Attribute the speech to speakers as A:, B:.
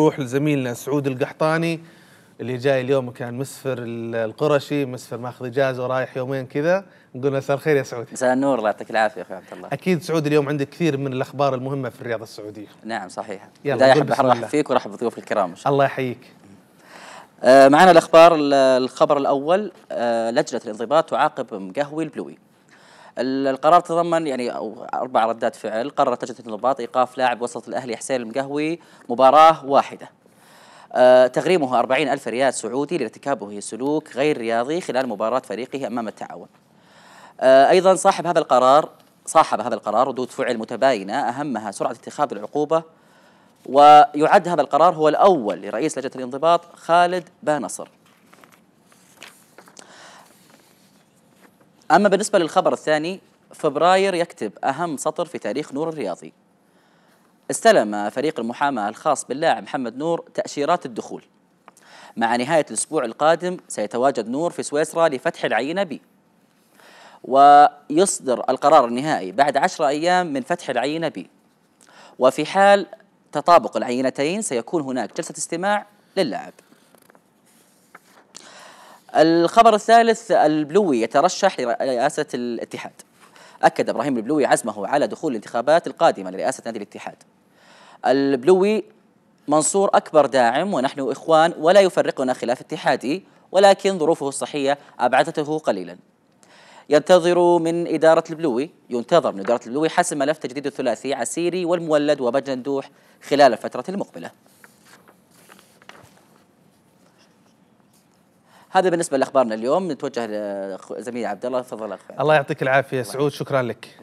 A: نروح لزميلنا سعود القحطاني اللي جاي اليوم كان مسفر القرشي مسفر ماخذ اجازه ورايح يومين كذا نقول له مساء الخير يا سعود مساء
B: النور الله يعطيك العافيه اخوي عبد الله
A: اكيد سعود اليوم عندك كثير من الاخبار المهمه في الرياضه السعوديه
B: نعم صحيح يلا بدايه احب ارحب فيك وارحب بضيوف الكرام إن شاء الله يحييك آه، معنا الاخبار الخبر الاول آه، لجنه الانضباط تعاقب مقهوي البلوي القرار تضمن يعني أربع ردات فعل قررت لجنة الانضباط إيقاف لاعب وسط الأهلي حسين المقهوي مباراة واحدة أه تغريمه 40 ألف ريال سعودي لارتكابه سلوك غير رياضي خلال مباراة فريقه أمام التعاون أه أيضا صاحب هذا القرار صاحب هذا القرار ردود فعل متباينة أهمها سرعة اتخاذ العقوبة ويعد هذا القرار هو الأول لرئيس لجنة الانضباط خالد بانصر أما بالنسبة للخبر الثاني فبراير يكتب أهم سطر في تاريخ نور الرياضي استلم فريق المحاماة الخاص باللاعب محمد نور تأشيرات الدخول مع نهاية الأسبوع القادم سيتواجد نور في سويسرا لفتح العينة بي ويصدر القرار النهائي بعد عشرة أيام من فتح العينة بي وفي حال تطابق العينتين سيكون هناك جلسة استماع للاعب الخبر الثالث البلوي يترشح لرئاسة الاتحاد أكد إبراهيم البلوي عزمه على دخول الانتخابات القادمة لرئاسة نادي الاتحاد البلوي منصور أكبر داعم ونحن إخوان ولا يفرقنا خلاف اتحادي ولكن ظروفه الصحية أبعدته قليلا ينتظر من إدارة البلوي ينتظر من إدارة البلوي حسم ملف تجديد الثلاثي عسيري والمولد وبجندوح خلال الفترة المقبلة هذا بالنسبه لاخبارنا اليوم نتوجه لزميلي عبد الله تفضل
A: الله يعطيك العافيه سعود شكرا لك